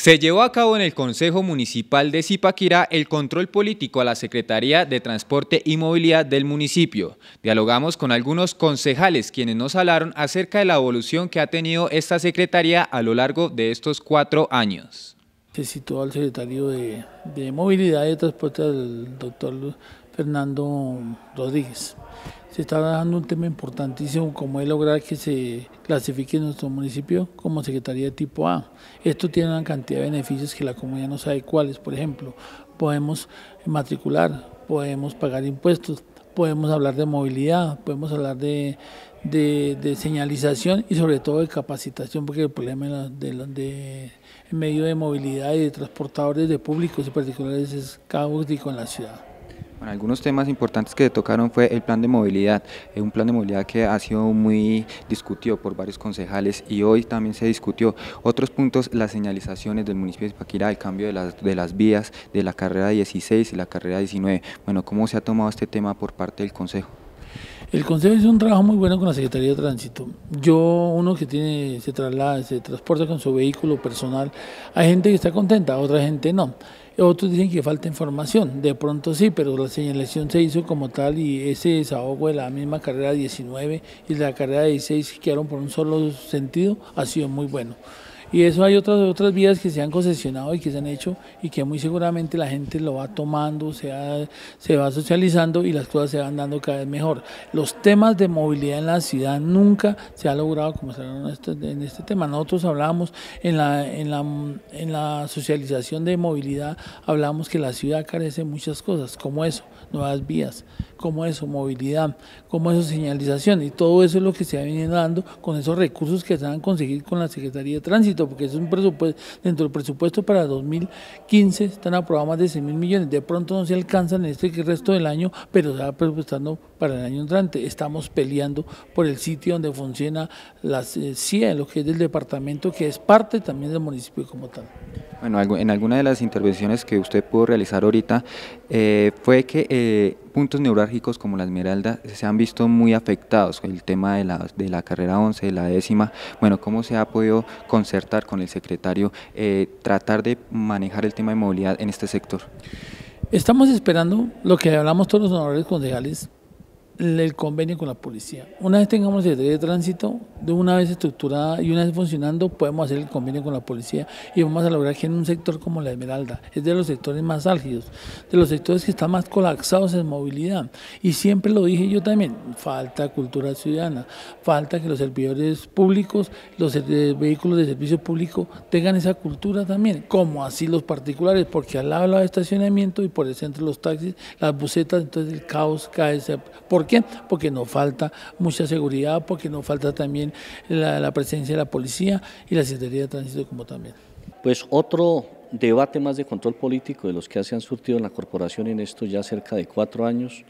Se llevó a cabo en el Consejo Municipal de Zipaquirá el control político a la Secretaría de Transporte y Movilidad del municipio. Dialogamos con algunos concejales quienes nos hablaron acerca de la evolución que ha tenido esta secretaría a lo largo de estos cuatro años. Se citó al secretario de, de Movilidad y Transporte, el doctor Fernando Rodríguez se está dando un tema importantísimo como es lograr que se clasifique nuestro municipio como Secretaría de tipo A. Esto tiene una cantidad de beneficios que la comunidad no sabe cuáles. Por ejemplo, podemos matricular, podemos pagar impuestos, podemos hablar de movilidad, podemos hablar de, señalización y sobre todo de capacitación, porque el problema de, en medio de movilidad y de transportadores de públicos y particulares es caótico en la ciudad. Bueno, algunos temas importantes que tocaron fue el plan de movilidad, eh, un plan de movilidad que ha sido muy discutido por varios concejales y hoy también se discutió otros puntos, las señalizaciones del municipio de Paquirá, el cambio de las, de las vías de la carrera 16 y la carrera 19. Bueno, ¿cómo se ha tomado este tema por parte del Consejo? El Consejo hizo un trabajo muy bueno con la Secretaría de Tránsito. Yo, uno que se traslada, se transporta con su vehículo personal, hay gente que está contenta, otra gente no. Otros dicen que falta información, de pronto sí, pero la señalación se hizo como tal y ese desahogo de la misma carrera 19 y la carrera 16 que quedaron por un solo sentido ha sido muy bueno. Y eso hay otras, otras vías que se han concesionado y que se han hecho y que muy seguramente la gente lo va tomando, se, va, se va socializando y las cosas se van dando cada vez mejor. Los temas de movilidad en la ciudad nunca se ha logrado como se este, en este tema. Nosotros hablamos en la, en la, en la socialización de movilidad, hablamos que la ciudad carece de muchas cosas, como eso, nuevas vías como eso, movilidad, como eso señalización. Y todo eso es lo que se ha venido dando con esos recursos que se van a conseguir con la Secretaría de Tránsito, porque es un presupuesto, dentro del presupuesto para 2015 están aprobados más de 6 mil millones. De pronto no se alcanzan en este resto del año, pero se va presupuestando para el año entrante. Estamos peleando por el sitio donde funciona la eh, CIA, lo que es del departamento, que es parte también del municipio como tal. Bueno, en alguna de las intervenciones que usted pudo realizar ahorita, eh, fue que eh, puntos neurálgicos como la esmeralda se han visto muy afectados. con El tema de la, de la carrera 11, de la décima, bueno, cómo se ha podido concertar con el secretario, eh, tratar de manejar el tema de movilidad en este sector. Estamos esperando lo que hablamos todos los honorables concejales el convenio con la policía. Una vez tengamos el de tránsito, de una vez estructurada y una vez funcionando, podemos hacer el convenio con la policía y vamos a lograr que en un sector como la Esmeralda, es de los sectores más álgidos, de los sectores que están más colapsados en movilidad. Y siempre lo dije yo también, falta cultura ciudadana, falta que los servidores públicos, los eh, vehículos de servicio público tengan esa cultura también, como así los particulares, porque al lado de estacionamiento y por el centro los taxis, las bucetas, entonces el caos cae, porque porque nos falta mucha seguridad, porque nos falta también la, presencia de la policía y la Secretaría de Tránsito como también. Pues otro debate más de control político de los que se han surtido en la corporación en esto ya cerca de cuatro años,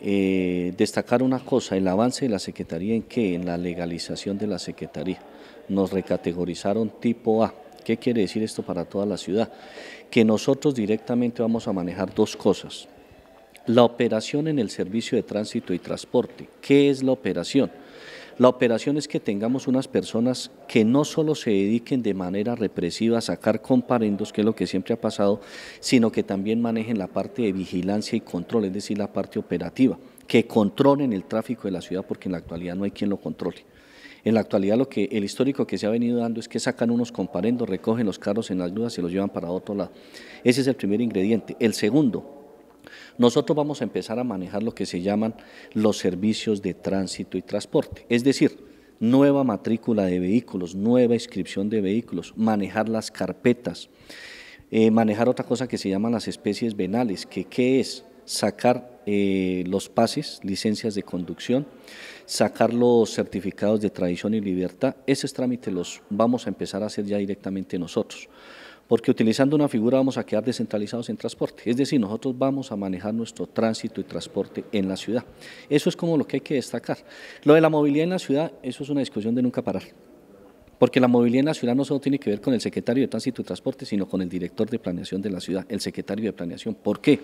eh, destacar una cosa, el avance de la Secretaría en qué, en la legalización de la Secretaría. Nos recategorizaron tipo A. ¿Qué quiere decir esto para toda la ciudad? Que nosotros directamente vamos a manejar dos cosas. La operación en el servicio de tránsito y transporte. ¿Qué es la operación? La operación es que tengamos unas personas que no solo se dediquen de manera represiva a sacar comparendos, que es lo que siempre ha pasado, sino que también manejen la parte de vigilancia y control, es decir, la parte operativa, que controlen el tráfico de la ciudad, porque en la actualidad no hay quien lo controle. En la actualidad lo que el histórico que se ha venido dando es que sacan unos comparendos, recogen los carros en las dudas y los llevan para otro lado. Ese es el primer ingrediente. El segundo, nosotros vamos a empezar a manejar lo que se llaman los servicios de tránsito y transporte. Es decir, nueva matrícula de vehículos, nueva inscripción de vehículos, manejar las carpetas, eh, manejar otra cosa que se llaman las especies venales, que qué es sacar eh, los pases, licencias de conducción, sacar los certificados de tradición y libertad, esos trámites los vamos a empezar a hacer ya directamente nosotros porque utilizando una figura vamos a quedar descentralizados en transporte, es decir, nosotros vamos a manejar nuestro tránsito y transporte en la ciudad. Eso es como lo que hay que destacar. Lo de la movilidad en la ciudad, eso es una discusión de nunca parar porque la movilidad en la ciudad no solo tiene que ver con el secretario de Tránsito y Transporte, sino con el director de planeación de la ciudad, el secretario de planeación. ¿Por qué?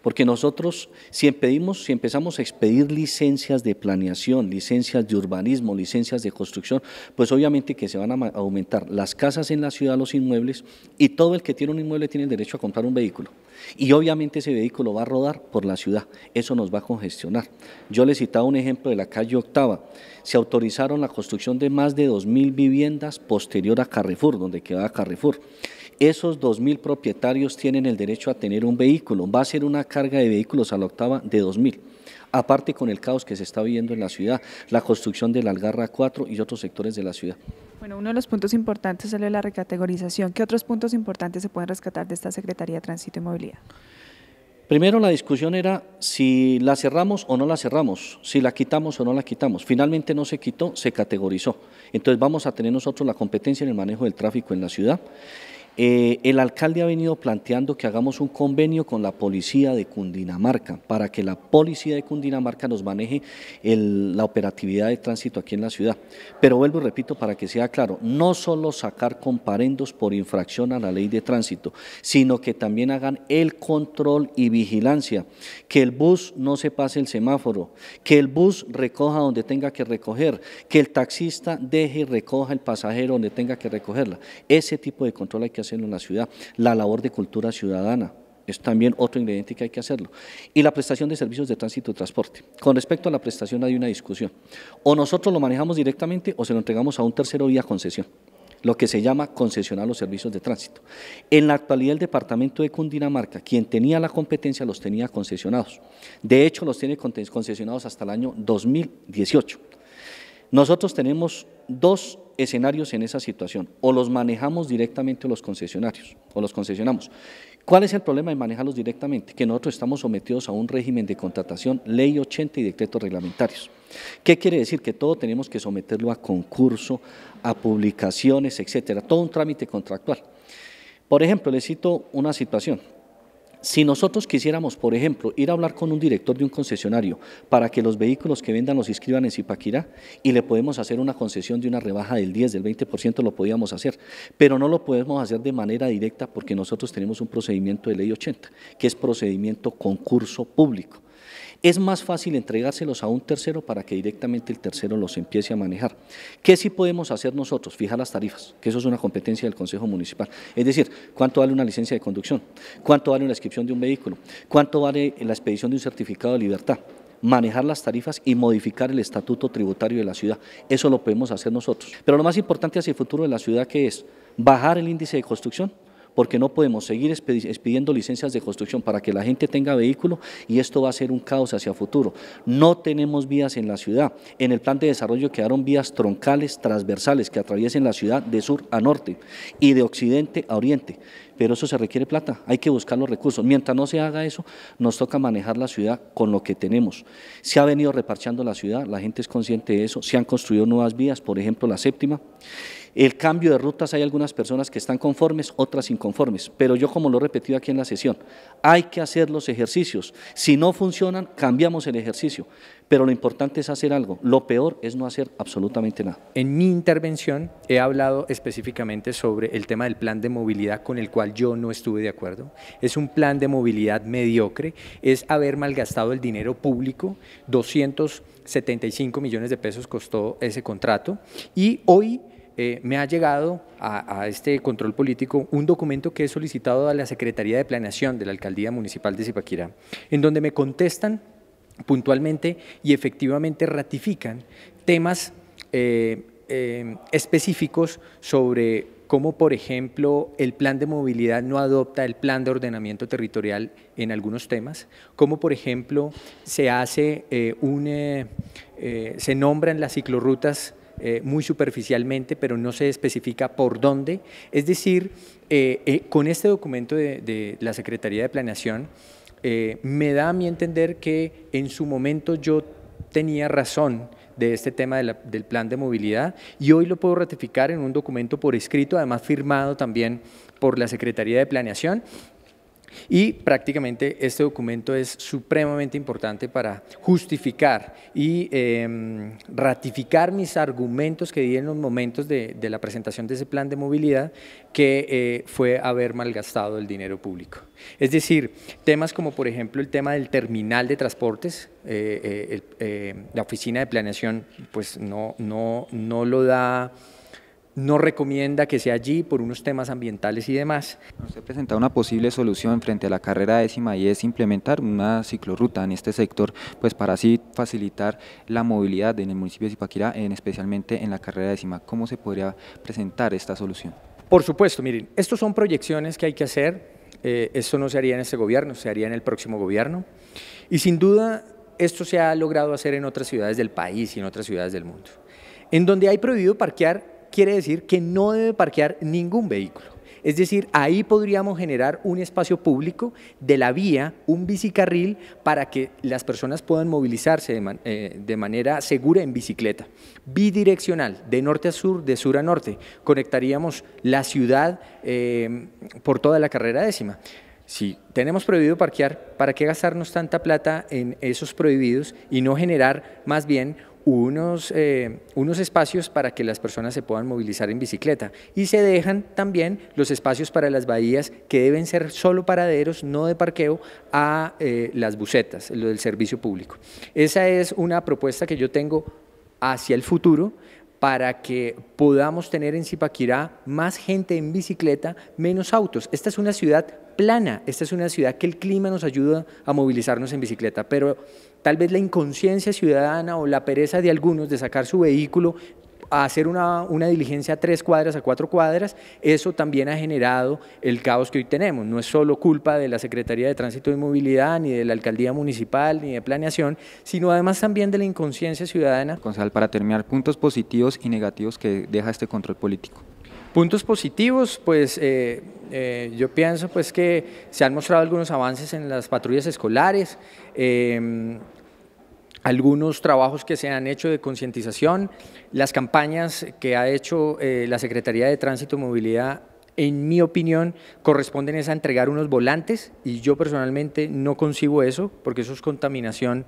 Porque nosotros, si, pedimos, si empezamos a expedir licencias de planeación, licencias de urbanismo, licencias de construcción, pues obviamente que se van a aumentar las casas en la ciudad, los inmuebles, y todo el que tiene un inmueble tiene el derecho a comprar un vehículo. Y obviamente ese vehículo va a rodar por la ciudad, eso nos va a congestionar. Yo le citaba un ejemplo de la calle Octava, se autorizaron la construcción de más de 2.000 viviendas posterior a Carrefour, donde quedaba Carrefour. Esos 2.000 propietarios tienen el derecho a tener un vehículo, va a ser una carga de vehículos a la Octava de 2.000 aparte con el caos que se está viviendo en la ciudad, la construcción de la Algarra 4 y otros sectores de la ciudad. Bueno, uno de los puntos importantes es la recategorización. ¿Qué otros puntos importantes se pueden rescatar de esta Secretaría de Tránsito y Movilidad? Primero la discusión era si la cerramos o no la cerramos, si la quitamos o no la quitamos. Finalmente no se quitó, se categorizó. Entonces vamos a tener nosotros la competencia en el manejo del tráfico en la ciudad eh, el alcalde ha venido planteando que hagamos un convenio con la policía de Cundinamarca para que la policía de Cundinamarca nos maneje la operatividad de tránsito aquí en la ciudad. Pero vuelvo y repito para que sea claro, no solo sacar comparendos por infracción a la ley de tránsito, sino que también hagan el control y vigilancia, que el bus no se pase el semáforo, que el bus recoja donde tenga que recoger, que el taxista deje y recoja el pasajero donde tenga que recogerla. Ese tipo de control hay que en una ciudad, la labor de cultura ciudadana, es también otro ingrediente que hay que hacerlo. Y la prestación de servicios de tránsito y transporte. Con respecto a la prestación hay una discusión. O nosotros lo manejamos directamente o se lo entregamos a un tercero vía concesión lo que se llama concesionar los servicios de tránsito. En la actualidad el departamento de Cundinamarca, quien tenía la competencia, los tenía concesionados. De hecho, los tiene concesionados hasta el año 2018. Nosotros tenemos dos escenarios en esa situación, o los manejamos directamente los concesionarios, o los concesionamos. ¿Cuál es el problema de manejarlos directamente? Que nosotros estamos sometidos a un régimen de contratación, ley 80 y decretos reglamentarios. ¿Qué quiere decir? Que todo tenemos que someterlo a concurso, a publicaciones, etcétera, todo un trámite contractual. Por ejemplo, les cito una situación. Si nosotros quisiéramos, por ejemplo, ir a hablar con un director de un concesionario para que los vehículos que vendan los inscriban en Zipaquirá y le podemos hacer una concesión de una rebaja del 10, del 20%, lo podíamos hacer, pero no lo podemos hacer de manera directa porque nosotros tenemos un procedimiento de ley 80, que es procedimiento concurso público es más fácil entregárselos a un tercero para que directamente el tercero los empiece a manejar. ¿Qué sí podemos hacer nosotros? Fijar las tarifas, que eso es una competencia del Consejo Municipal. Es decir, cuánto vale una licencia de conducción, cuánto vale una inscripción de un vehículo, cuánto vale la expedición de un certificado de libertad manejar las tarifas y modificar el estatuto tributario de la ciudad. Eso lo podemos hacer nosotros. Pero lo más importante hacia el futuro de la ciudad que es bajar el índice de construcción, porque no podemos seguir expidiendo licencias de construcción para que la gente tenga vehículo y esto va a ser un caos hacia futuro. No tenemos vías en la ciudad. En el plan de desarrollo quedaron vías troncales, transversales, que atraviesen la ciudad de sur a norte y de occidente a oriente. Pero eso se requiere plata, hay que buscar los recursos. Mientras no se haga eso, nos toca manejar la ciudad con lo que tenemos. Se ha venido reparchando la ciudad, la gente es consciente de eso, se han construido nuevas vías, por ejemplo la séptima. El cambio de rutas, hay algunas personas que están conformes, otras inconformes, pero yo como lo he repetido aquí en la sesión, hay que hacer los ejercicios. Si no funcionan, cambiamos el ejercicio, pero lo importante es hacer algo. Lo peor es no hacer absolutamente nada. En mi intervención he hablado específicamente sobre el tema del plan de movilidad con el cual yo no estuve de acuerdo. Es un plan de movilidad mediocre, es haber malgastado el dinero público, 275 millones de pesos costó ese contrato y hoy eh, me ha llegado a, este control político un documento que he solicitado a la Secretaría de Planeación de la Alcaldía Municipal de Zipaquirá, en donde me contestan puntualmente y efectivamente ratifican temas eh, eh, específicos sobre cómo, por ejemplo, el plan de movilidad no adopta el plan de ordenamiento territorial en algunos temas, cómo, por ejemplo, se hace un, se nombran las ciclorrutas eh, muy superficialmente, pero no se especifica por dónde. Es decir, eh, eh, con este documento de, la Secretaría de Planeación, me da a mí entender que en su momento yo tenía razón de este tema del plan de movilidad y hoy lo puedo ratificar en un documento por escrito, además firmado también por la Secretaría de Planeación y prácticamente este documento es supremamente importante para justificar y em, ratificar mis argumentos que di en los momentos de, la presentación de ese plan de movilidad, que eh, fue haber malgastado el dinero público. Es decir, temas como por ejemplo el tema del terminal de transportes, eh, eh, la oficina de planeación pues no lo da no recomienda que sea allí por unos temas ambientales y demás. Se presenta una posible solución frente a la carrera décima y es implementar una ciclorruta en este sector, pues para así facilitar la movilidad en el municipio de Zipaquirá, especialmente en la carrera décima. ¿Cómo se podría presentar esta solución? Por supuesto, miren, estos son proyecciones que hay que hacer, eh, esto no se haría en este gobierno, se haría en el próximo gobierno, y sin duda esto se ha logrado hacer en otras ciudades del país y en otras ciudades del mundo. En donde hay prohibido parquear, quiere decir que no debe parquear ningún vehículo. Es decir, ahí podríamos generar un espacio público de la vía, un bicicarril, para que las personas puedan movilizarse de, eh, manera segura en bicicleta. Bidireccional, de norte a sur, de sur a norte. Conectaríamos la ciudad eh, por toda la carrera décima. Si tenemos prohibido parquear, ¿para qué gastarnos tanta plata en esos prohibidos y no generar más bien unos, eh, unos espacios para que las personas se puedan movilizar en bicicleta y se dejan también los espacios para las bahías que deben ser solo paraderos, no de parqueo, a eh, las bucetas, lo del servicio público. Esa es una propuesta que yo tengo hacia el futuro para que podamos tener en Zipaquirá más gente en bicicleta, menos autos. Esta es una ciudad plana. Esta es una ciudad que el clima nos ayuda a movilizarnos en bicicleta, pero tal vez la inconsciencia ciudadana o la pereza de algunos de sacar su vehículo a hacer una, diligencia a tres cuadras, a cuatro cuadras, eso también ha generado el caos que hoy tenemos. No es solo culpa de la Secretaría de Tránsito y Movilidad, ni de la Alcaldía Municipal, ni de Planeación, sino además también de la inconsciencia ciudadana. Gonzalo, para terminar, puntos positivos y negativos que deja este control político. Puntos positivos, pues eh, eh, yo pienso pues que se han mostrado algunos avances en las patrullas escolares, em, algunos trabajos que se han hecho de concientización, las campañas que ha hecho eh, la Secretaría de Tránsito y Movilidad en mi opinión, corresponden es a entregar unos volantes y yo personalmente no consigo eso porque eso es contaminación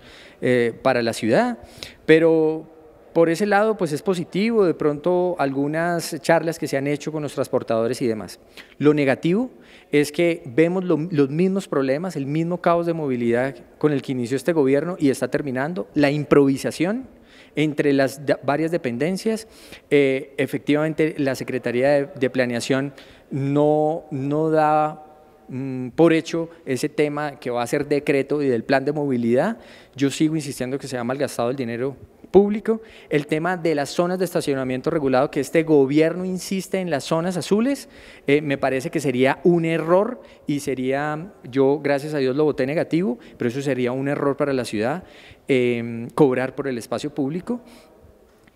para la ciudad. Pero, por ese lado, pues es positivo, de pronto algunas charlas que se han hecho con los transportadores y demás. Lo negativo es que vemos los mismos problemas, el mismo caos de movilidad con el que inició este gobierno y está terminando, la improvisación entre las varias dependencias. Eh, efectivamente, la Secretaría de, de Planeación no, no da mm, por hecho ese tema que va a ser decreto y del plan de movilidad. Yo sigo insistiendo que se ha malgastado el dinero público, el tema de las zonas de estacionamiento regulado, que este gobierno insiste en las zonas azules, eh, me parece que sería un error y sería, yo gracias a Dios lo voté negativo, pero eso sería un error para la ciudad, em, cobrar por el espacio público.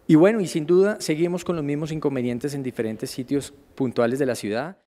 Y bueno, y sin duda seguimos con los mismos inconvenientes en diferentes sitios puntuales de la ciudad.